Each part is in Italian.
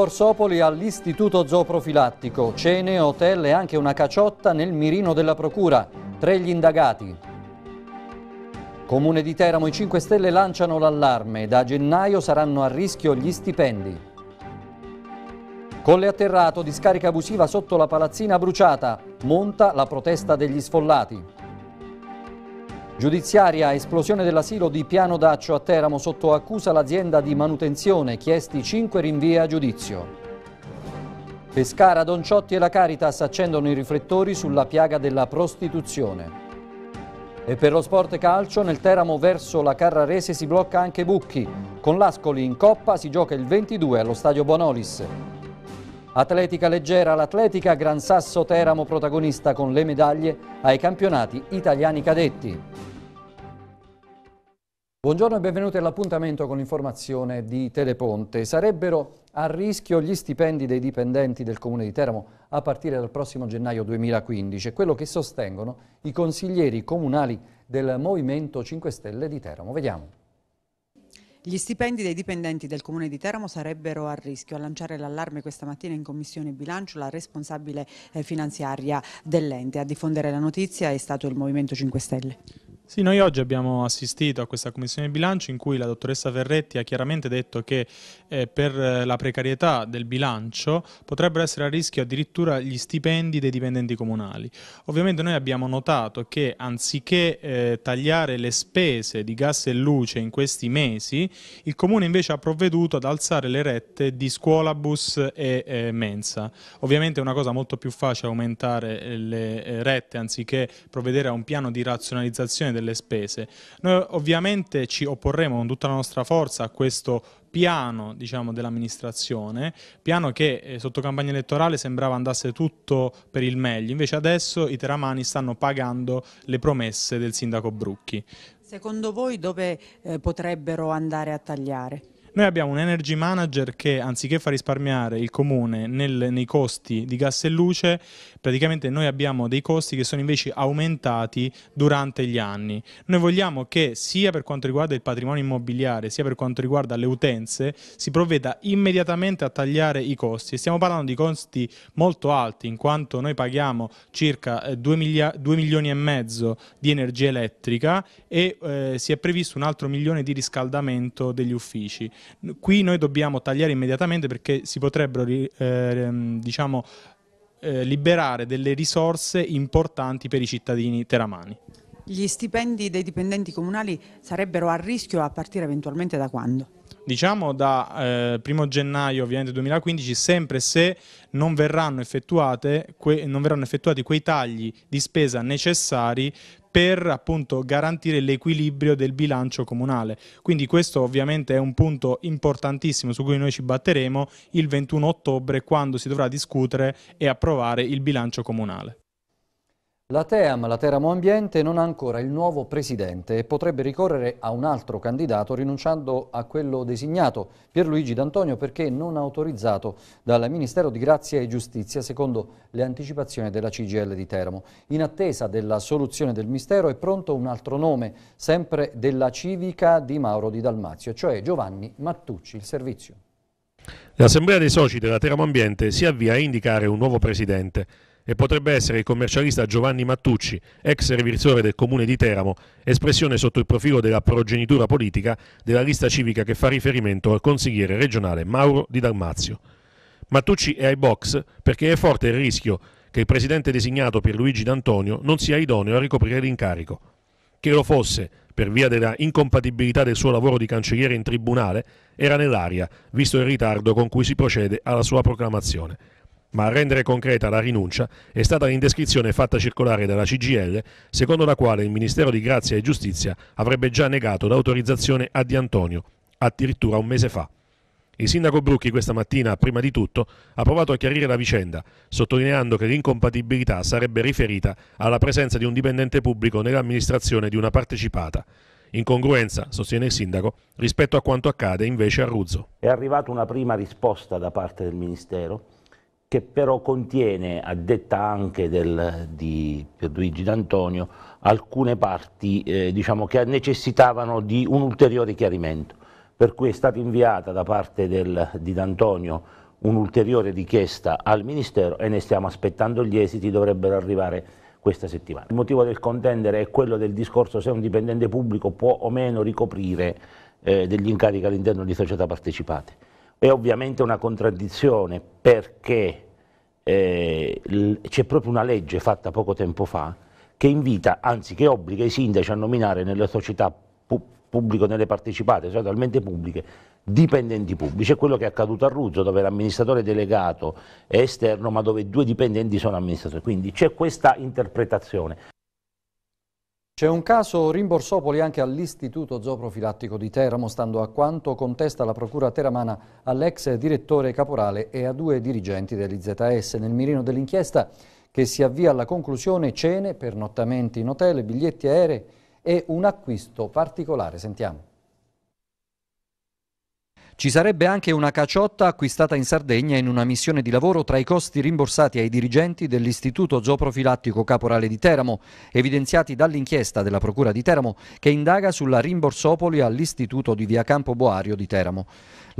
Borsopoli all'istituto zooprofilattico, cene, hotel e anche una caciotta nel mirino della procura. Tre gli indagati. Comune di Teramo i 5 Stelle lanciano l'allarme, da gennaio saranno a rischio gli stipendi. Colle atterrato, discarica abusiva sotto la palazzina bruciata, monta la protesta degli sfollati. Giudiziaria, esplosione dell'asilo di Piano Daccio a Teramo sotto accusa l'azienda di manutenzione, chiesti 5 rinvii a giudizio. Pescara, Don Ciotti e la Caritas accendono i riflettori sulla piaga della prostituzione. E per lo sport calcio nel Teramo verso la Carrarese si blocca anche Bucchi. Con l'Ascoli in Coppa si gioca il 22 allo stadio Bonolis. Atletica leggera, l'Atletica Gran Sasso Teramo protagonista con le medaglie ai campionati italiani cadetti. Buongiorno e benvenuti all'appuntamento con l'informazione di Teleponte. Sarebbero a rischio gli stipendi dei dipendenti del Comune di Teramo a partire dal prossimo gennaio 2015, quello che sostengono i consiglieri comunali del Movimento 5 Stelle di Teramo. Vediamo. Gli stipendi dei dipendenti del Comune di Teramo sarebbero a rischio. A lanciare l'allarme questa mattina in Commissione Bilancio la responsabile eh, finanziaria dell'ente. A diffondere la notizia è stato il Movimento 5 Stelle. Sì, noi oggi abbiamo assistito a questa commissione bilancio in cui la dottoressa Ferretti ha chiaramente detto che eh, per eh, la precarietà del bilancio potrebbero essere a rischio addirittura gli stipendi dei dipendenti comunali. Ovviamente noi abbiamo notato che anziché eh, tagliare le spese di gas e luce in questi mesi, il comune invece ha provveduto ad alzare le rette di scuolabus e eh, mensa. Ovviamente è una cosa molto più facile aumentare eh, le eh, rette anziché provvedere a un piano di razionalizzazione del delle spese. Noi ovviamente ci opporremo con tutta la nostra forza a questo piano diciamo, dell'amministrazione, piano che eh, sotto campagna elettorale sembrava andasse tutto per il meglio, invece adesso i teramani stanno pagando le promesse del sindaco Brucchi. Secondo voi dove eh, potrebbero andare a tagliare? Noi abbiamo un energy manager che anziché far risparmiare il comune nel, nei costi di gas e luce, praticamente noi abbiamo dei costi che sono invece aumentati durante gli anni. Noi vogliamo che sia per quanto riguarda il patrimonio immobiliare, sia per quanto riguarda le utenze, si provveda immediatamente a tagliare i costi. Stiamo parlando di costi molto alti, in quanto noi paghiamo circa 2, eh, milia, 2 milioni e mezzo di energia elettrica e eh, si è previsto un altro milione di riscaldamento degli uffici. Qui noi dobbiamo tagliare immediatamente perché si potrebbero eh, ehm, diciamo, eh, liberare delle risorse importanti per i cittadini teramani. Gli stipendi dei dipendenti comunali sarebbero a rischio a partire eventualmente da quando? Diciamo da eh, 1 gennaio ovviamente 2015, sempre se non verranno, non verranno effettuati quei tagli di spesa necessari per appunto garantire l'equilibrio del bilancio comunale. Quindi questo ovviamente è un punto importantissimo su cui noi ci batteremo il 21 ottobre quando si dovrà discutere e approvare il bilancio comunale. La TEAM, la Teramo Ambiente, non ha ancora il nuovo presidente e potrebbe ricorrere a un altro candidato rinunciando a quello designato, Pierluigi D'Antonio, perché non autorizzato dal Ministero di Grazia e Giustizia, secondo le anticipazioni della CGL di Teramo. In attesa della soluzione del mistero è pronto un altro nome, sempre della civica di Mauro di Dalmazio, cioè Giovanni Mattucci, il servizio. L'Assemblea dei soci della Teramo Ambiente si avvia a indicare un nuovo presidente e potrebbe essere il commercialista Giovanni Mattucci, ex revisore del comune di Teramo, espressione sotto il profilo della progenitura politica della lista civica che fa riferimento al consigliere regionale Mauro Di Dalmazio. Mattucci è ai box perché è forte il rischio che il presidente designato per Luigi D'Antonio non sia idoneo a ricoprire l'incarico. Che lo fosse, per via della incompatibilità del suo lavoro di cancelliere in tribunale, era nell'aria, visto il ritardo con cui si procede alla sua proclamazione ma a rendere concreta la rinuncia è stata l'indescrizione fatta circolare dalla CGL, secondo la quale il Ministero di Grazia e Giustizia avrebbe già negato l'autorizzazione a Di Antonio, addirittura un mese fa. Il sindaco Brucchi questa mattina, prima di tutto, ha provato a chiarire la vicenda, sottolineando che l'incompatibilità sarebbe riferita alla presenza di un dipendente pubblico nell'amministrazione di una partecipata. Incongruenza, sostiene il sindaco, rispetto a quanto accade invece a Ruzzo. È arrivata una prima risposta da parte del Ministero che però contiene, a detta anche del, di Pierluigi D'Antonio, alcune parti eh, diciamo, che necessitavano di un ulteriore chiarimento. Per cui è stata inviata da parte del, di D'Antonio un'ulteriore richiesta al Ministero e ne stiamo aspettando gli esiti, dovrebbero arrivare questa settimana. Il motivo del contendere è quello del discorso se un dipendente pubblico può o meno ricoprire eh, degli incarichi all'interno di società partecipate. È ovviamente una contraddizione perché eh, c'è proprio una legge fatta poco tempo fa che invita, anzi che obbliga i sindaci a nominare nelle società pu pubbliche, nelle partecipate, cioè talmente pubbliche, dipendenti pubblici. È quello che è accaduto a Ruzzo dove l'amministratore delegato è esterno ma dove due dipendenti sono amministratori. Quindi c'è questa interpretazione. C'è un caso rimborsopoli anche all'Istituto Zooprofilattico di Teramo, stando a quanto contesta la Procura teramana all'ex direttore caporale e a due dirigenti dell'IZS. Nel mirino dell'inchiesta che si avvia alla conclusione cene, pernottamenti in hotel, biglietti aerei e un acquisto particolare. Sentiamo. Ci sarebbe anche una caciotta acquistata in Sardegna in una missione di lavoro tra i costi rimborsati ai dirigenti dell'Istituto Zooprofilattico Caporale di Teramo, evidenziati dall'inchiesta della Procura di Teramo che indaga sulla rimborsopoli all'Istituto di Via Campo Boario di Teramo.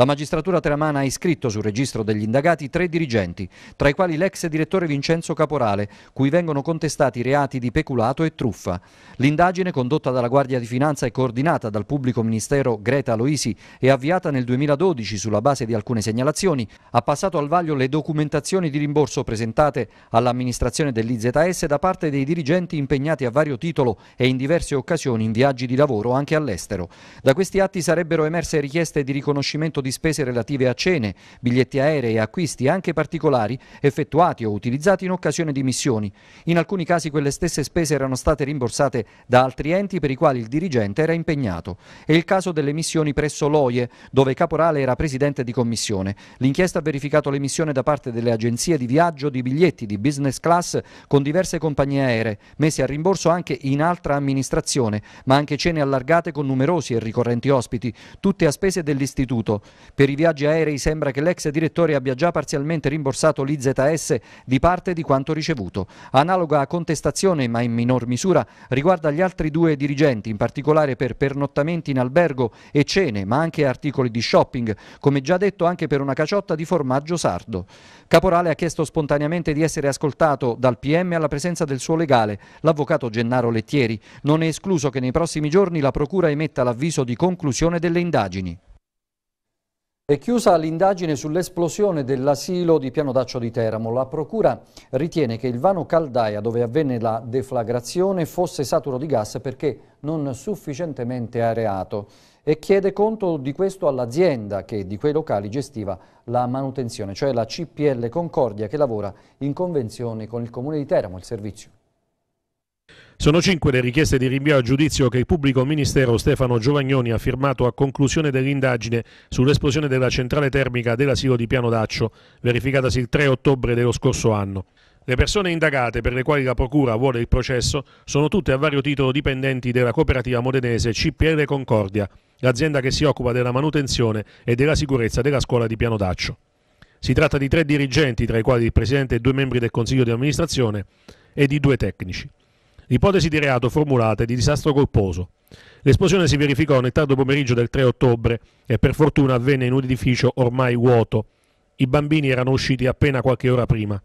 La magistratura teramana ha iscritto sul registro degli indagati tre dirigenti, tra i quali l'ex direttore Vincenzo Caporale, cui vengono contestati reati di peculato e truffa. L'indagine, condotta dalla Guardia di Finanza e coordinata dal pubblico ministero Greta Loisi e avviata nel 2012 sulla base di alcune segnalazioni, ha passato al vaglio le documentazioni di rimborso presentate all'amministrazione dell'IZS da parte dei dirigenti impegnati a vario titolo e in diverse occasioni in viaggi di lavoro anche all'estero. Da questi atti sarebbero emerse richieste di riconoscimento di di spese relative a cene, biglietti aerei e acquisti anche particolari effettuati o utilizzati in occasione di missioni. In alcuni casi quelle stesse spese erano state rimborsate da altri enti per i quali il dirigente era impegnato. È il caso delle missioni presso l'OIE, dove Caporale era presidente di commissione. L'inchiesta ha verificato l'emissione da parte delle agenzie di viaggio di biglietti di business class con diverse compagnie aeree, messe a rimborso anche in altra amministrazione, ma anche cene allargate con numerosi e ricorrenti ospiti, tutte a spese dell'istituto. Per i viaggi aerei sembra che l'ex direttore abbia già parzialmente rimborsato l'IZS di parte di quanto ricevuto. Analoga contestazione, ma in minor misura, riguarda gli altri due dirigenti, in particolare per pernottamenti in albergo e cene, ma anche articoli di shopping, come già detto anche per una caciotta di formaggio sardo. Caporale ha chiesto spontaneamente di essere ascoltato dal PM alla presenza del suo legale, l'avvocato Gennaro Lettieri. Non è escluso che nei prossimi giorni la Procura emetta l'avviso di conclusione delle indagini. È chiusa l'indagine sull'esplosione dell'asilo di Piano Daccio di Teramo. La Procura ritiene che il vano caldaia dove avvenne la deflagrazione fosse saturo di gas perché non sufficientemente areato e chiede conto di questo all'azienda che di quei locali gestiva la manutenzione, cioè la CPL Concordia che lavora in convenzione con il Comune di Teramo, il servizio. Sono cinque le richieste di rinvio a giudizio che il pubblico ministero Stefano Giovagnoni ha firmato a conclusione dell'indagine sull'esplosione della centrale termica dell'asilo di Piano d'Accio, verificatasi il 3 ottobre dello scorso anno. Le persone indagate per le quali la Procura vuole il processo sono tutte a vario titolo dipendenti della cooperativa modenese CPL Concordia, l'azienda che si occupa della manutenzione e della sicurezza della scuola di Piano d'Accio. Si tratta di tre dirigenti, tra i quali il Presidente e due membri del Consiglio di amministrazione, e di due tecnici l'ipotesi di reato formulata è di disastro colposo. L'esplosione si verificò nel tardo pomeriggio del 3 ottobre e per fortuna avvenne in un edificio ormai vuoto. I bambini erano usciti appena qualche ora prima.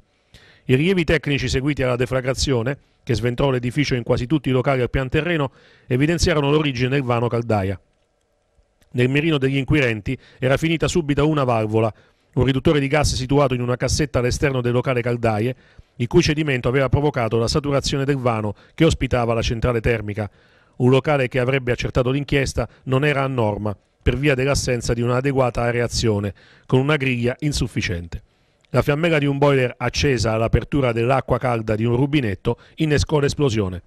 I rilievi tecnici seguiti alla deflagrazione, che sventrò l'edificio in quasi tutti i locali al pian terreno, evidenziarono l'origine del vano caldaia. Nel mirino degli inquirenti era finita subito una valvola un riduttore di gas situato in una cassetta all'esterno del locale caldaie, il cui cedimento aveva provocato la saturazione del vano che ospitava la centrale termica. Un locale che avrebbe accertato l'inchiesta non era a norma per via dell'assenza di un'adeguata areazione, con una griglia insufficiente. La fiammella di un boiler accesa all'apertura dell'acqua calda di un rubinetto innescò l'esplosione.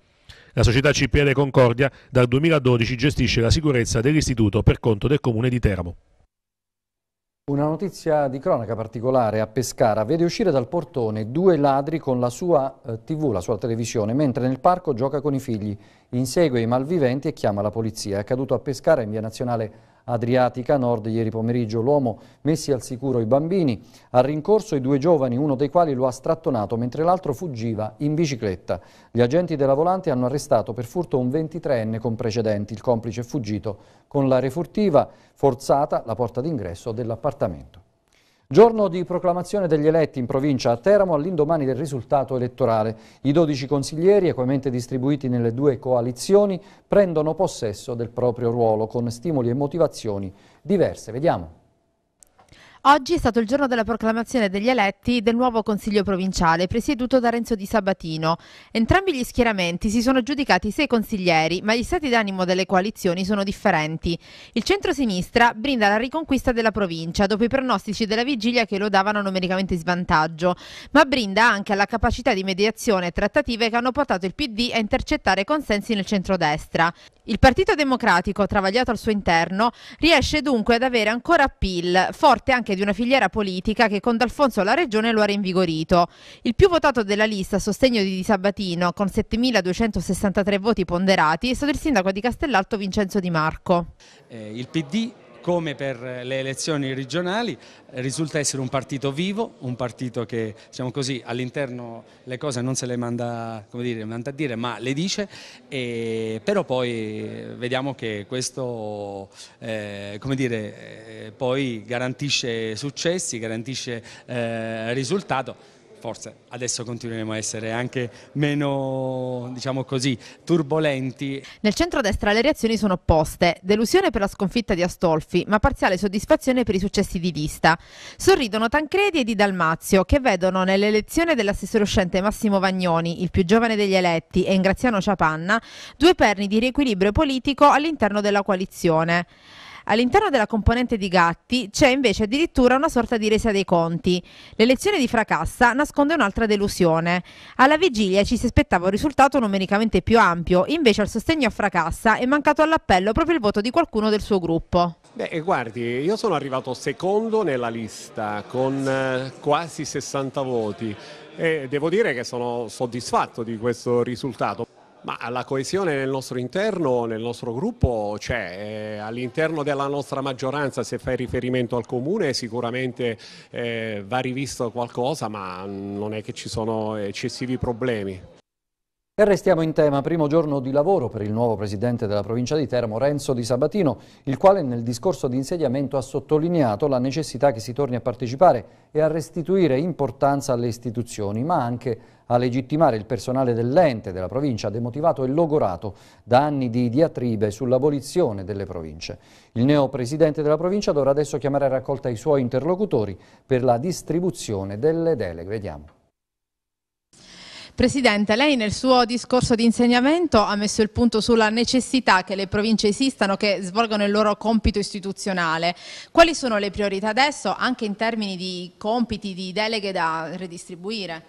La società CPL Concordia dal 2012 gestisce la sicurezza dell'istituto per conto del comune di Teramo. Una notizia di cronaca particolare a Pescara vede uscire dal portone due ladri con la sua eh, tv, la sua televisione, mentre nel parco gioca con i figli, insegue i malviventi e chiama la polizia. È accaduto a Pescara in via nazionale Adriatica Nord ieri pomeriggio. L'uomo messi al sicuro i bambini, ha rincorso i due giovani, uno dei quali lo ha strattonato mentre l'altro fuggiva in bicicletta. Gli agenti della volante hanno arrestato per furto un 23enne con precedenti. Il complice è fuggito con la refurtiva forzata la porta d'ingresso dell'appartamento. Giorno di proclamazione degli eletti in provincia a Teramo all'indomani del risultato elettorale. I 12 consiglieri, equamente distribuiti nelle due coalizioni, prendono possesso del proprio ruolo con stimoli e motivazioni diverse. Vediamo. Oggi è stato il giorno della proclamazione degli eletti del nuovo Consiglio provinciale, presieduto da Renzo Di Sabatino. Entrambi gli schieramenti si sono giudicati sei consiglieri, ma gli stati d'animo delle coalizioni sono differenti. Il centro-sinistra brinda la riconquista della provincia, dopo i pronostici della vigilia che lo davano numericamente in svantaggio, ma brinda anche alla capacità di mediazione e trattative che hanno portato il PD a intercettare consensi nel centrodestra. Il Partito Democratico, travagliato al suo interno, riesce dunque ad avere ancora PIL, forte anche di di una filiera politica che con D'Alfonso la Regione lo ha rinvigorito. Il più votato della lista a sostegno di Sabatino, con 7.263 voti ponderati, è stato il sindaco di Castellalto Vincenzo Di Marco. Eh, il PD come per le elezioni regionali risulta essere un partito vivo, un partito che diciamo così, all'interno le cose non se le manda, dire, manda a dire ma le dice, e, però poi eh, vediamo che questo eh, dire, eh, poi garantisce successi, garantisce eh, risultato forse adesso continueremo a essere anche meno, diciamo così, turbolenti. Nel centro-destra le reazioni sono opposte, delusione per la sconfitta di Astolfi, ma parziale soddisfazione per i successi di lista. Sorridono Tancredi e Di Dalmazio, che vedono nell'elezione dell'assessore uscente Massimo Vagnoni, il più giovane degli eletti, e in Graziano Ciapanna, due perni di riequilibrio politico all'interno della coalizione. All'interno della componente di Gatti c'è invece addirittura una sorta di resa dei conti. L'elezione di Fracassa nasconde un'altra delusione. Alla vigilia ci si aspettava un risultato numericamente più ampio, invece al sostegno a Fracassa è mancato all'appello proprio il voto di qualcuno del suo gruppo. Beh, guardi, io sono arrivato secondo nella lista con eh, quasi 60 voti e devo dire che sono soddisfatto di questo risultato. Ma la coesione nel nostro interno, nel nostro gruppo c'è, eh, all'interno della nostra maggioranza se fai riferimento al comune sicuramente eh, va rivisto qualcosa ma non è che ci sono eccessivi problemi. E restiamo in tema, primo giorno di lavoro per il nuovo presidente della provincia di Teramo, Renzo Di Sabatino, il quale nel discorso di insediamento ha sottolineato la necessità che si torni a partecipare e a restituire importanza alle istituzioni, ma anche a legittimare il personale dell'ente della provincia demotivato e logorato da anni di diatribe sull'abolizione delle province. Il neo presidente della provincia dovrà adesso chiamare a raccolta i suoi interlocutori per la distribuzione delle deleghe. Vediamo. Presidente, lei nel suo discorso di insegnamento ha messo il punto sulla necessità che le province esistano, che svolgano il loro compito istituzionale. Quali sono le priorità adesso, anche in termini di compiti, di deleghe da redistribuire?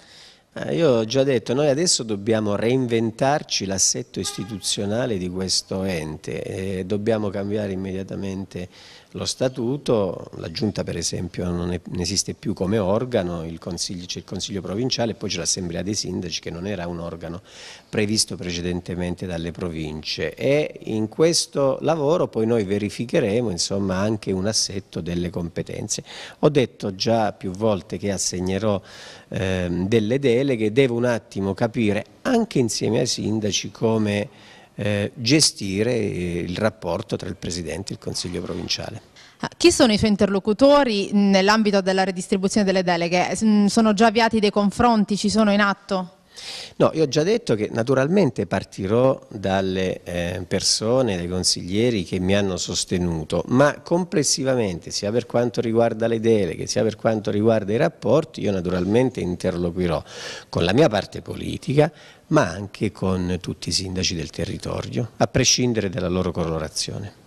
Eh, io ho già detto, noi adesso dobbiamo reinventarci l'assetto istituzionale di questo ente, e eh, dobbiamo cambiare immediatamente lo statuto, la giunta per esempio non, è, non esiste più come organo, c'è il consiglio provinciale e poi c'è l'assemblea dei sindaci che non era un organo previsto precedentemente dalle province e in questo lavoro poi noi verificheremo insomma, anche un assetto delle competenze. Ho detto già più volte che assegnerò eh, delle deleghe, devo un attimo capire anche insieme ai sindaci come eh, gestire il rapporto tra il Presidente e il Consiglio provinciale. Ah, chi sono i suoi interlocutori nell'ambito della redistribuzione delle deleghe? Mm, sono già avviati dei confronti? Ci sono in atto? No, io ho già detto che naturalmente partirò dalle eh, persone, dai consiglieri che mi hanno sostenuto, ma complessivamente, sia per quanto riguarda le deleghe, sia per quanto riguarda i rapporti, io naturalmente interloquirò con la mia parte politica, ma anche con tutti i sindaci del territorio, a prescindere dalla loro colorazione.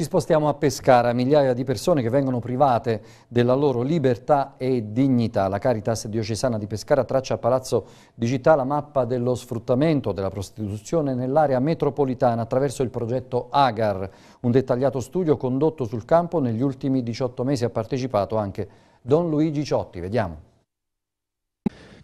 Ci spostiamo a Pescara, migliaia di persone che vengono private della loro libertà e dignità. La Caritas diocesana di Pescara traccia a Palazzo di la mappa dello sfruttamento della prostituzione nell'area metropolitana attraverso il progetto Agar, un dettagliato studio condotto sul campo negli ultimi 18 mesi ha partecipato anche Don Luigi Ciotti. Vediamo.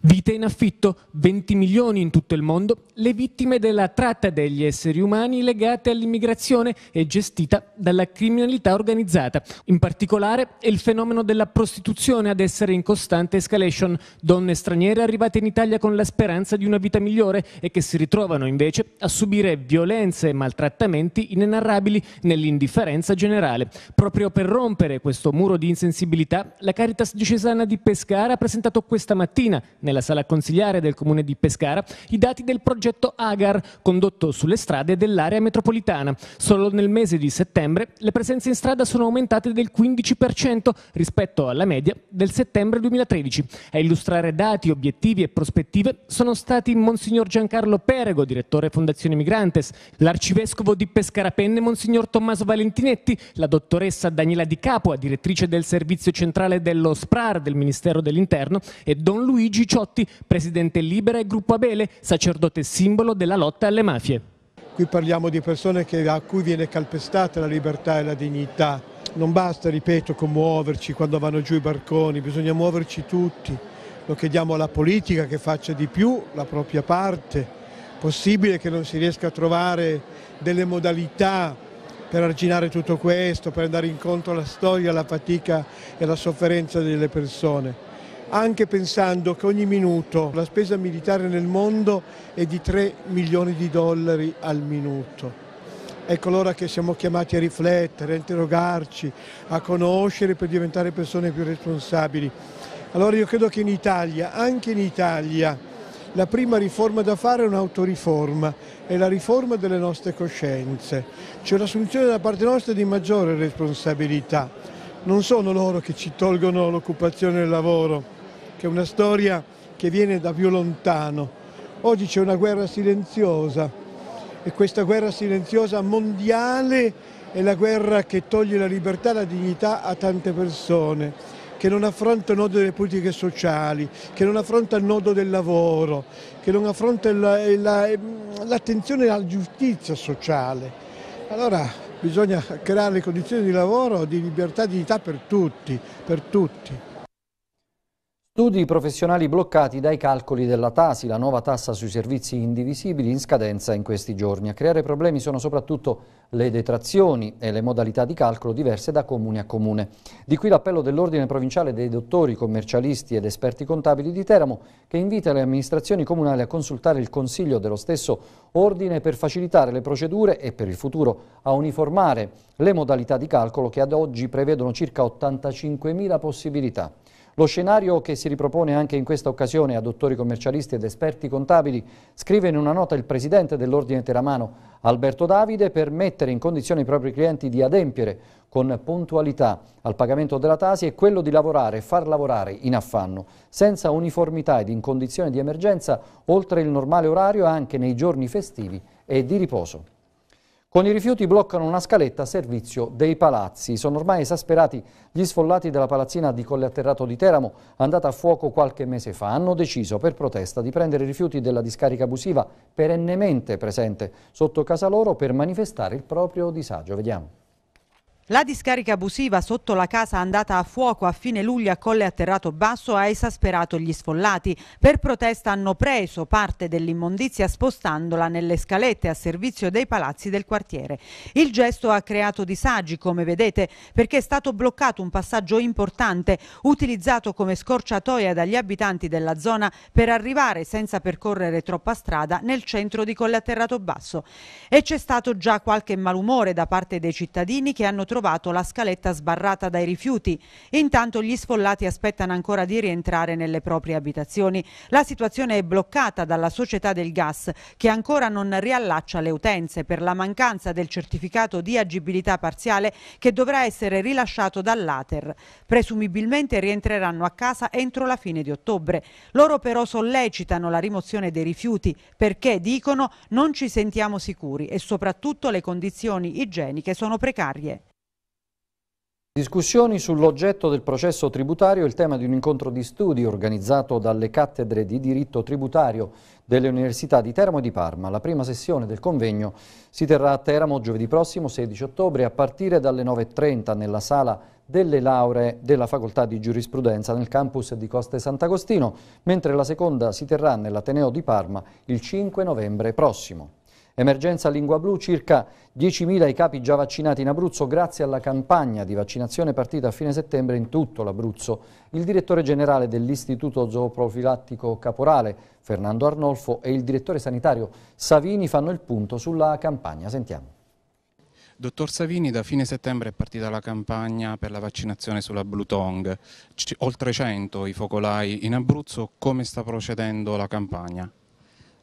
Vite in affitto, 20 milioni in tutto il mondo, le vittime della tratta degli esseri umani legate all'immigrazione e gestita dalla criminalità organizzata. In particolare è il fenomeno della prostituzione ad essere in costante escalation. Donne straniere arrivate in Italia con la speranza di una vita migliore e che si ritrovano invece a subire violenze e maltrattamenti inenarrabili nell'indifferenza generale. Proprio per rompere questo muro di insensibilità, la Caritas diocesana di Pescara ha presentato questa mattina, nel nella sala consigliare del comune di Pescara, i dati del progetto Agar, condotto sulle strade dell'area metropolitana. Solo nel mese di settembre le presenze in strada sono aumentate del 15% rispetto alla media del settembre 2013. A illustrare dati, obiettivi e prospettive sono stati Monsignor Giancarlo Perego, direttore Fondazione Migrantes, l'arcivescovo di Pescarapenne Monsignor Tommaso Valentinetti, la dottoressa Daniela Di Capua, direttrice del servizio centrale dello SPRAR del Ministero dell'Interno e Don Luigi Ciotti Ciotti, presidente Libera e Gruppo Abele, sacerdote simbolo della lotta alle mafie. Qui parliamo di persone che, a cui viene calpestata la libertà e la dignità. Non basta, ripeto, commuoverci quando vanno giù i barconi, bisogna muoverci tutti. Lo chiediamo alla politica che faccia di più la propria parte. Possibile che non si riesca a trovare delle modalità per arginare tutto questo, per andare incontro alla storia, alla fatica e alla sofferenza delle persone anche pensando che ogni minuto la spesa militare nel mondo è di 3 milioni di dollari al minuto. Ecco allora che siamo chiamati a riflettere, a interrogarci, a conoscere per diventare persone più responsabili. Allora io credo che in Italia, anche in Italia, la prima riforma da fare è un'autoriforma, è la riforma delle nostre coscienze, C'è un'assunzione da parte nostra di maggiore responsabilità. Non sono loro che ci tolgono l'occupazione e il lavoro, che è una storia che viene da più lontano. Oggi c'è una guerra silenziosa e questa guerra silenziosa mondiale è la guerra che toglie la libertà e la dignità a tante persone che non affronta il nodo delle politiche sociali, che non affronta il nodo del lavoro, che non affronta l'attenzione alla giustizia sociale. Allora bisogna creare le condizioni di lavoro, di libertà e dignità per tutti, per tutti. Studi professionali bloccati dai calcoli della Tasi, la nuova tassa sui servizi indivisibili in scadenza in questi giorni. A creare problemi sono soprattutto le detrazioni e le modalità di calcolo diverse da comune a comune. Di qui l'appello dell'Ordine Provinciale dei Dottori, Commercialisti ed Esperti Contabili di Teramo che invita le amministrazioni comunali a consultare il Consiglio dello stesso Ordine per facilitare le procedure e per il futuro a uniformare le modalità di calcolo che ad oggi prevedono circa 85.000 possibilità. Lo scenario che si ripropone anche in questa occasione a dottori commercialisti ed esperti contabili, scrive in una nota il presidente dell'Ordine Teramano, Alberto Davide, per mettere in condizione i propri clienti di adempiere con puntualità al pagamento della Tasi è quello di lavorare e far lavorare in affanno, senza uniformità ed in condizione di emergenza, oltre il normale orario anche nei giorni festivi e di riposo. Con i rifiuti bloccano una scaletta a servizio dei palazzi. Sono ormai esasperati gli sfollati della palazzina di Colle Atterrato di Teramo, andata a fuoco qualche mese fa. Hanno deciso per protesta di prendere i rifiuti della discarica abusiva perennemente presente sotto casa loro per manifestare il proprio disagio. Vediamo. La discarica abusiva sotto la casa andata a fuoco a fine luglio a Colle Atterrato Basso ha esasperato gli sfollati. Per protesta hanno preso parte dell'immondizia spostandola nelle scalette a servizio dei palazzi del quartiere. Il gesto ha creato disagi, come vedete, perché è stato bloccato un passaggio importante utilizzato come scorciatoia dagli abitanti della zona per arrivare senza percorrere troppa strada nel centro di Colle Atterrato Basso. E c'è stato già qualche malumore da parte dei cittadini che hanno trovato trovato la scaletta sbarrata dai rifiuti intanto gli sfollati aspettano ancora di rientrare nelle proprie abitazioni. La situazione è bloccata dalla società del gas che ancora non riallaccia le utenze per la mancanza del certificato di agibilità parziale che dovrà essere rilasciato dall'Ater. Presumibilmente rientreranno a casa entro la fine di ottobre. Loro però sollecitano la rimozione dei rifiuti perché, dicono, non ci sentiamo sicuri e soprattutto le condizioni igieniche sono precarie. Discussioni sull'oggetto del processo tributario, il tema di un incontro di studi organizzato dalle cattedre di diritto tributario delle Università di Teramo e di Parma. La prima sessione del convegno si terrà a Teramo giovedì prossimo 16 ottobre a partire dalle 9.30 nella sala delle lauree della Facoltà di Giurisprudenza nel campus di Coste Sant'Agostino, mentre la seconda si terrà nell'Ateneo di Parma il 5 novembre prossimo. Emergenza lingua blu, circa 10.000 i capi già vaccinati in Abruzzo grazie alla campagna di vaccinazione partita a fine settembre in tutto l'Abruzzo. Il direttore generale dell'Istituto Zooprofilattico Caporale, Fernando Arnolfo, e il direttore sanitario Savini fanno il punto sulla campagna. Sentiamo. Dottor Savini, da fine settembre è partita la campagna per la vaccinazione sulla Blue Tongue. oltre 100 i focolai in Abruzzo. Come sta procedendo la campagna?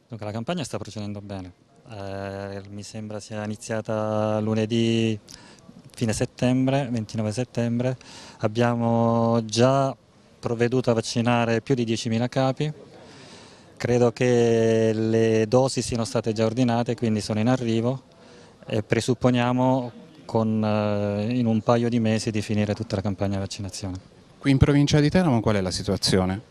Dunque, la campagna sta procedendo bene. Eh, mi sembra sia iniziata lunedì fine settembre, 29 settembre. Abbiamo già provveduto a vaccinare più di 10.000 capi. Credo che le dosi siano state già ordinate, quindi sono in arrivo e presupponiamo con, eh, in un paio di mesi di finire tutta la campagna di vaccinazione. Qui in provincia di Teramo qual è la situazione?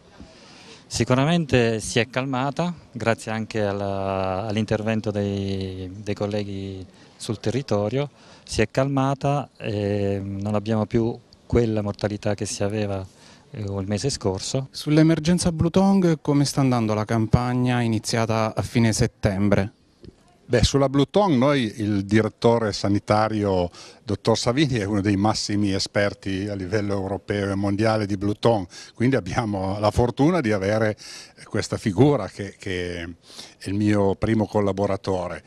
Sicuramente si è calmata, grazie anche all'intervento dei, dei, colleghi sul territorio, si è calmata e non abbiamo più quella mortalità che si aveva eh, il mese scorso. Sull'emergenza Blue Tongue come sta andando la campagna iniziata a fine settembre? Beh, sulla Bluton noi il direttore sanitario dottor Savini è uno dei massimi esperti a livello europeo e mondiale di Bluton, quindi abbiamo la fortuna di avere questa figura che, che è il mio primo collaboratore.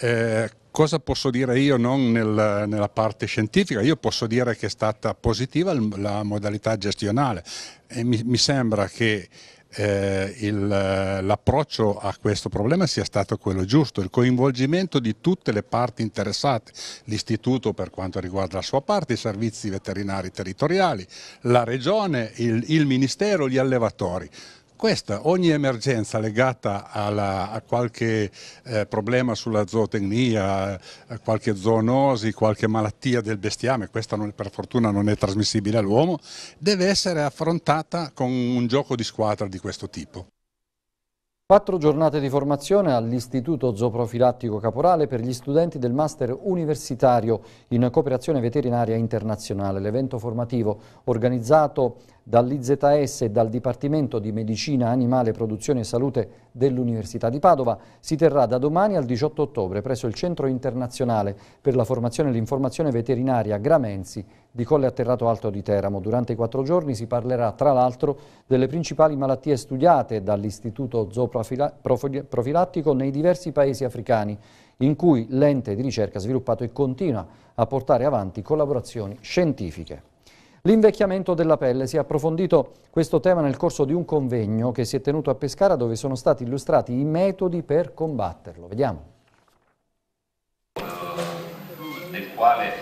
Eh, cosa posso dire io non nel, nella parte scientifica? Io posso dire che è stata positiva la modalità gestionale e mi, mi sembra che eh, eh, l'approccio a questo problema sia stato quello giusto, il coinvolgimento di tutte le parti interessate, l'istituto per quanto riguarda la sua parte, i servizi veterinari territoriali, la regione, il, il ministero, gli allevatori questa, ogni emergenza legata alla, a qualche eh, problema sulla zootecnia, a eh, qualche zoonosi, qualche malattia del bestiame, questa non, per fortuna non è trasmissibile all'uomo, deve essere affrontata con un gioco di squadra di questo tipo. Quattro giornate di formazione all'Istituto Zooprofilattico Caporale per gli studenti del Master Universitario in Cooperazione Veterinaria Internazionale. L'evento formativo organizzato dall'IZS e dal Dipartimento di Medicina Animale, Produzione e Salute dell'Università di Padova si terrà da domani al 18 ottobre presso il Centro Internazionale per la Formazione e l'Informazione Veterinaria Gramenzi di Colle Atterrato Alto di Teramo. Durante i quattro giorni si parlerà tra l'altro delle principali malattie studiate dall'Istituto Zooprofilattico nei diversi paesi africani in cui l'ente di ricerca ha sviluppato e continua a portare avanti collaborazioni scientifiche. L'invecchiamento della pelle. Si è approfondito questo tema nel corso di un convegno che si è tenuto a Pescara dove sono stati illustrati i metodi per combatterlo. Vediamo. Nel quale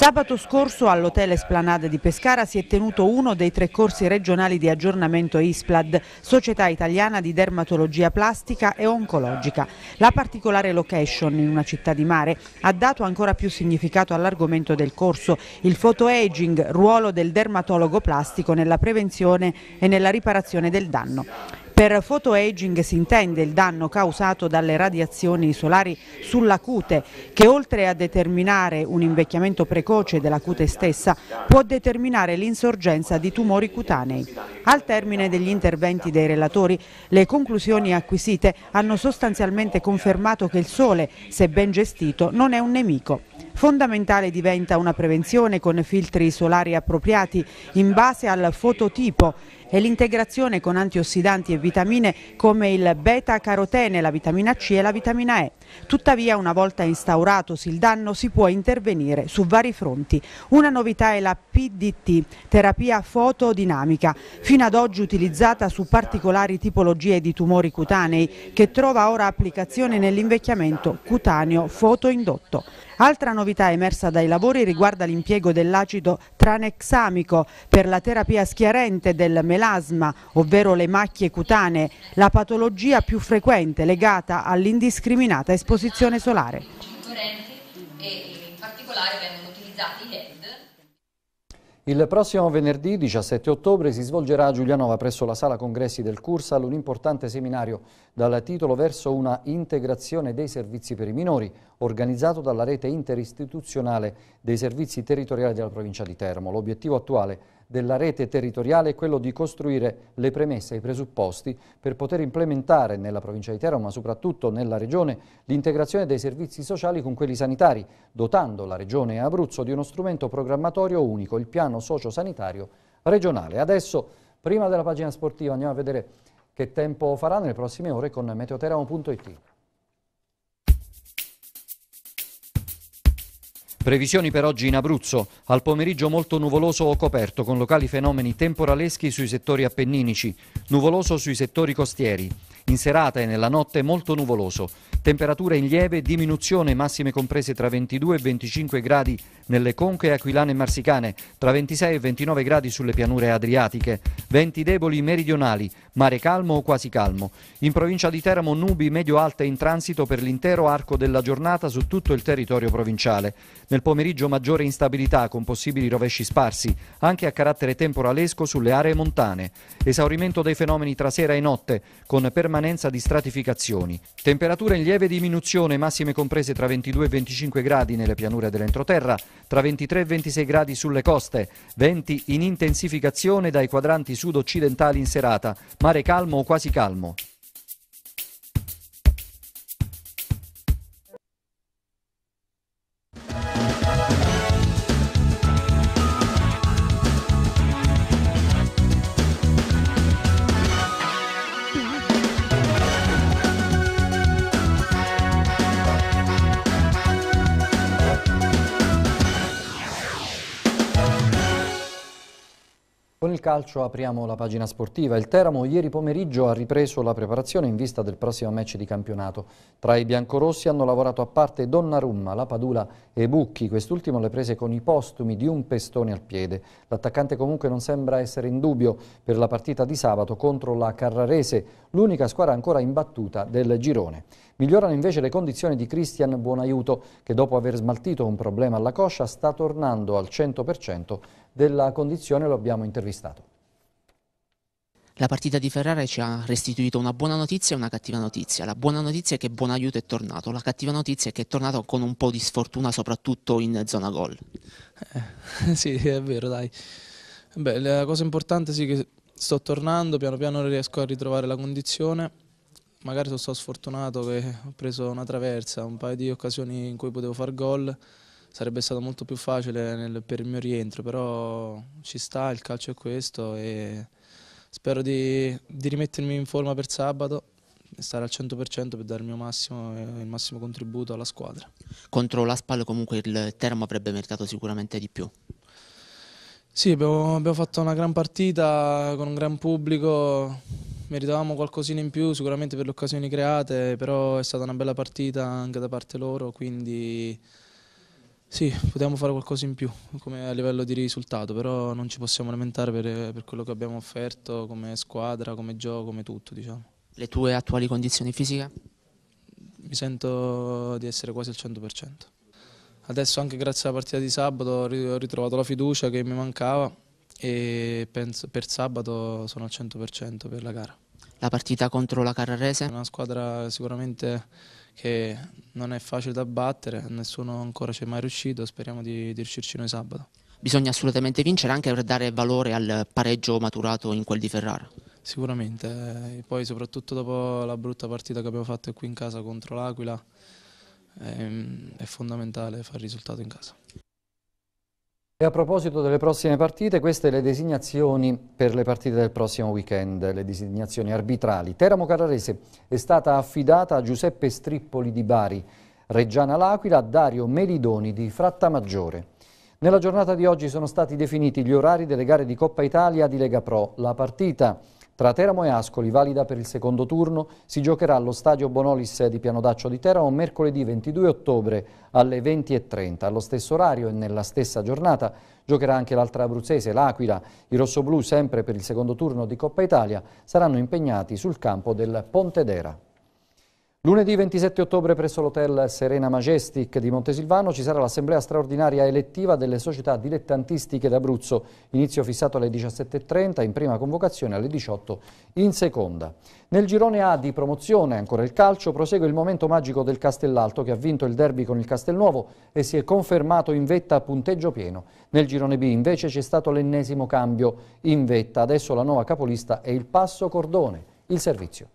Sabato scorso all'Hotel Esplanade di Pescara si è tenuto uno dei tre corsi regionali di aggiornamento ISPLAD, Società Italiana di Dermatologia Plastica e Oncologica. La particolare location in una città di mare ha dato ancora più significato all'argomento del corso, il photoaging, ruolo del dermatologo plastico nella prevenzione e nella riparazione del danno. Per photoaging si intende il danno causato dalle radiazioni solari sulla cute che oltre a determinare un invecchiamento precoce della cute stessa può determinare l'insorgenza di tumori cutanei. Al termine degli interventi dei relatori le conclusioni acquisite hanno sostanzialmente confermato che il sole, se ben gestito, non è un nemico. Fondamentale diventa una prevenzione con filtri solari appropriati in base al fototipo e l'integrazione con antiossidanti e vitamine come il beta-carotene, la vitamina C e la vitamina E. Tuttavia, una volta instauratosi il danno, si può intervenire su vari fronti. Una novità è la PDT, terapia fotodinamica, fino ad oggi utilizzata su particolari tipologie di tumori cutanei, che trova ora applicazione nell'invecchiamento cutaneo fotoindotto. Altra novità emersa dai lavori riguarda l'impiego dell'acido tranexamico per la terapia schiarente del melasma, ovvero le macchie cutanee, la patologia più frequente legata all'indiscriminata esposizione solare. In particolare vengono utilizzati i il prossimo venerdì 17 ottobre si svolgerà a Giulianova presso la sala congressi del Cursal un importante seminario dal titolo Verso una integrazione dei servizi per i minori organizzato dalla rete interistituzionale dei servizi territoriali della provincia di Termo. L'obiettivo attuale è della rete territoriale è quello di costruire le premesse e i presupposti per poter implementare nella provincia di Teramo, ma soprattutto nella regione, l'integrazione dei servizi sociali con quelli sanitari, dotando la regione Abruzzo di uno strumento programmatorio unico, il piano sociosanitario regionale. Adesso, prima della pagina sportiva, andiamo a vedere che tempo farà nelle prossime ore con meteoteramo.it. Previsioni per oggi in Abruzzo, al pomeriggio molto nuvoloso o coperto con locali fenomeni temporaleschi sui settori appenninici, nuvoloso sui settori costieri. In serata e nella notte molto nuvoloso, temperature in lieve diminuzione massime comprese tra 22 e 25 gradi nelle conche aquilane e marsicane, tra 26 e 29 gradi sulle pianure adriatiche, venti deboli meridionali, mare calmo o quasi calmo. In provincia di Teramo nubi medio-alte in transito per l'intero arco della giornata su tutto il territorio provinciale. Nel pomeriggio maggiore instabilità con possibili rovesci sparsi, anche a carattere temporalesco sulle aree montane. Esaurimento dei fenomeni tra sera e notte, con permanenza di stratificazioni. Temperature in lieve diminuzione, massime comprese tra 22 e 25 gradi nelle pianure dell'entroterra, tra 23 e 26 gradi sulle coste, venti in intensificazione dai quadranti sud-occidentali in serata, mare calmo o quasi calmo. calcio apriamo la pagina sportiva. Il Teramo ieri pomeriggio ha ripreso la preparazione in vista del prossimo match di campionato. Tra i biancorossi hanno lavorato a parte Donnarumma, La Padula e Bucchi, quest'ultimo le prese con i postumi di un pestone al piede. L'attaccante comunque non sembra essere in dubbio per la partita di sabato contro la Carrarese, l'unica squadra ancora imbattuta del girone. Migliorano invece le condizioni di Christian Buonaiuto, che dopo aver smaltito un problema alla coscia sta tornando al 100% della condizione, lo abbiamo intervistato. La partita di Ferrara ci ha restituito una buona notizia e una cattiva notizia. La buona notizia è che Buonaiuto è tornato, la cattiva notizia è che è tornato con un po' di sfortuna, soprattutto in zona gol. Eh, sì, è vero, dai. Beh, la cosa importante è sì, che sto tornando, piano piano riesco a ritrovare la condizione magari sono stato sfortunato che ho preso una traversa, un paio di occasioni in cui potevo far gol, sarebbe stato molto più facile nel, per il mio rientro, però ci sta, il calcio è questo e spero di, di rimettermi in forma per sabato stare al 100% per dare il mio massimo e il massimo contributo alla squadra. Contro l'Aspal comunque il Teramo avrebbe meritato sicuramente di più. Sì, abbiamo, abbiamo fatto una gran partita con un gran pubblico, meritavamo qualcosina in più sicuramente per le occasioni create, però è stata una bella partita anche da parte loro, quindi sì, potevamo fare qualcosa in più a livello di risultato, però non ci possiamo lamentare per, per quello che abbiamo offerto come squadra, come gioco, come tutto. Diciamo. Le tue attuali condizioni fisiche? Mi sento di essere quasi al 100%. Adesso anche grazie alla partita di sabato ho ritrovato la fiducia che mi mancava e penso per sabato sono al 100% per la gara. La partita contro la Carrarese? Una squadra sicuramente che non è facile da battere, nessuno ancora ci è mai riuscito, speriamo di, di riuscirci noi sabato. Bisogna assolutamente vincere anche per dare valore al pareggio maturato in quel di Ferrara. Sicuramente, eh, e poi soprattutto dopo la brutta partita che abbiamo fatto qui in casa contro l'Aquila, è, ehm, è fondamentale fare risultato in casa. E a proposito delle prossime partite, queste le designazioni per le partite del prossimo weekend, le designazioni arbitrali. Teramo Carrarese è stata affidata a Giuseppe Strippoli di Bari, Reggiana L'Aquila, Dario Melidoni di Frattamaggiore. Nella giornata di oggi sono stati definiti gli orari delle gare di Coppa Italia di Lega Pro. La partita tra Teramo e Ascoli, valida per il secondo turno, si giocherà allo stadio Bonolis di Pianodaccio di Teramo mercoledì 22 ottobre alle 20.30. Allo stesso orario e nella stessa giornata giocherà anche l'altra abruzzese, l'Aquila. I rossoblù, sempre per il secondo turno di Coppa Italia, saranno impegnati sul campo del Pontedera. Lunedì 27 ottobre presso l'hotel Serena Majestic di Montesilvano ci sarà l'assemblea straordinaria elettiva delle società dilettantistiche d'Abruzzo, inizio fissato alle 17.30 in prima convocazione alle 18 in seconda. Nel girone A di promozione, ancora il calcio, prosegue il momento magico del Castellalto che ha vinto il derby con il Castelnuovo e si è confermato in vetta a punteggio pieno. Nel girone B invece c'è stato l'ennesimo cambio in vetta, adesso la nuova capolista è il Passo Cordone, il servizio.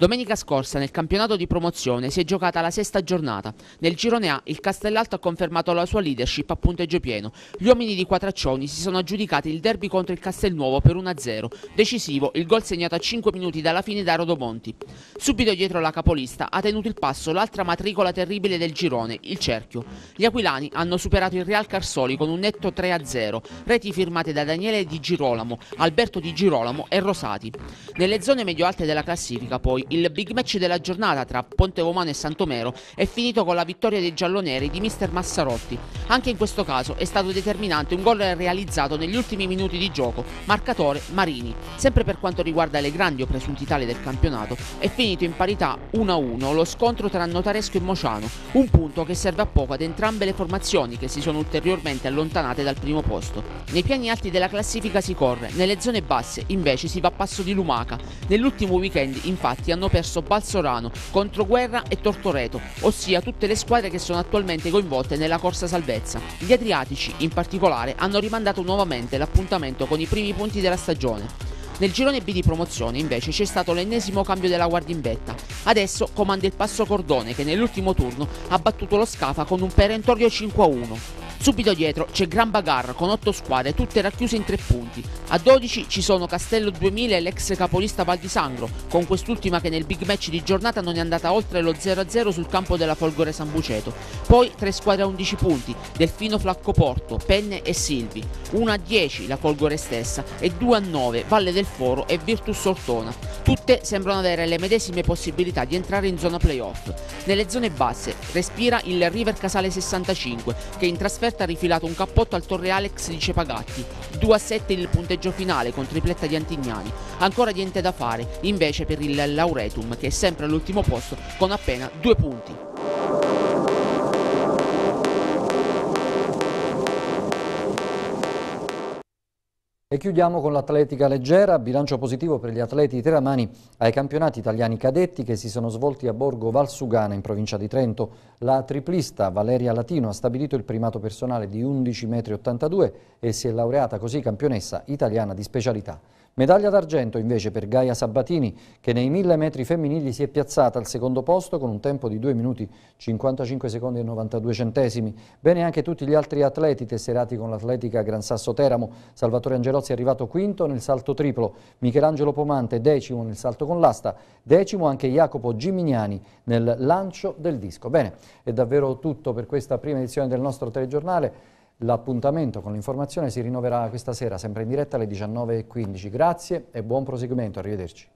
Domenica scorsa nel campionato di promozione si è giocata la sesta giornata. Nel girone A il Castellalto ha confermato la sua leadership a punteggio pieno. Gli uomini di Quatraccioni si sono aggiudicati il derby contro il Castelnuovo per 1-0. Decisivo il gol segnato a 5 minuti dalla fine da Rodomonti. Subito dietro la capolista ha tenuto il passo l'altra matricola terribile del girone, il Cerchio. Gli aquilani hanno superato il Real Carsoli con un netto 3-0, reti firmate da Daniele Di Girolamo, Alberto Di Girolamo e Rosati. Nelle zone medio-alte della classifica poi il big match della giornata tra Ponte Romano e Santomero è finito con la vittoria dei gialloneri di mister Massarotti. Anche in questo caso è stato determinante un gol realizzato negli ultimi minuti di gioco, marcatore Marini. Sempre per quanto riguarda le grandi o presunti tali del campionato, è finito in parità 1-1 lo scontro tra Notaresco e Mociano, un punto che serve a poco ad entrambe le formazioni che si sono ulteriormente allontanate dal primo posto. Nei piani alti della classifica si corre, nelle zone basse invece si va a passo di Lumaca. Nell'ultimo weekend infatti hanno hanno perso Balsorano, Controguerra e Tortoreto, ossia tutte le squadre che sono attualmente coinvolte nella corsa salvezza. Gli Adriatici, in particolare, hanno rimandato nuovamente l'appuntamento con i primi punti della stagione. Nel girone B di promozione invece c'è stato l'ennesimo cambio della guardia in vetta. Adesso comanda il passo Cordone che nell'ultimo turno ha battuto lo Scafa con un perentorio 5-1. Subito dietro c'è Gran Bagarre con 8 squadre, tutte racchiuse in 3 punti. A 12 ci sono Castello 2000 e l'ex capolista Val di Sangro, con quest'ultima che nel big match di giornata non è andata oltre lo 0-0 sul campo della Folgore San Buceto. Poi tre squadre a 11 punti, Delfino Flaccoporto, Penne e Silvi. Una a 10 la Folgore stessa e due a 9 Valle del Foro e Virtus Ortona. Tutte sembrano avere le medesime possibilità di entrare in zona playoff. Nelle zone basse respira il River Casale 65 che in trasferta trasferta ha rifilato un cappotto al Torre Alex di Cepagatti. 2 a 7 il punteggio finale con tripletta di Antignani. Ancora niente da fare invece per il Lauretum che è sempre all'ultimo posto con appena due punti. E chiudiamo con l'atletica leggera, bilancio positivo per gli atleti teramani ai campionati italiani cadetti che si sono svolti a Borgo Valsugana in provincia di Trento. La triplista Valeria Latino ha stabilito il primato personale di 11,82 m e si è laureata così campionessa italiana di specialità. Medaglia d'argento invece per Gaia Sabatini che nei 1000 metri femminili si è piazzata al secondo posto con un tempo di 2 minuti 55 secondi e 92 centesimi. Bene anche tutti gli altri atleti tesserati con l'atletica Gran Sasso Teramo. Salvatore Angelozzi è arrivato quinto nel salto triplo, Michelangelo Pomante decimo nel salto con l'asta, decimo anche Jacopo Gimignani nel lancio del disco. Bene, è davvero tutto per questa prima edizione del nostro telegiornale. L'appuntamento con l'informazione si rinnoverà questa sera, sempre in diretta alle 19.15. Grazie e buon proseguimento, arrivederci.